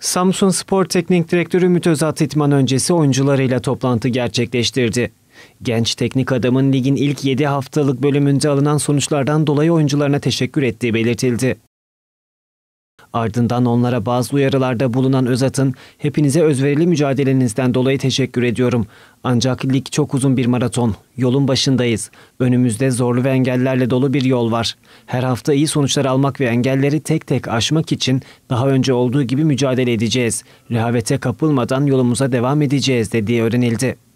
Samsun Spor Teknik Direktörü Mütözat İtman öncesi oyuncularıyla toplantı gerçekleştirdi. Genç teknik adamın ligin ilk 7 haftalık bölümünde alınan sonuçlardan dolayı oyuncularına teşekkür ettiği belirtildi. Ardından onlara bazı uyarılarda bulunan Özat'ın hepinize özverili mücadelenizden dolayı teşekkür ediyorum. Ancak lig çok uzun bir maraton. Yolun başındayız. Önümüzde zorlu ve engellerle dolu bir yol var. Her hafta iyi sonuçlar almak ve engelleri tek tek aşmak için daha önce olduğu gibi mücadele edeceğiz. Rehavete kapılmadan yolumuza devam edeceğiz dediği öğrenildi.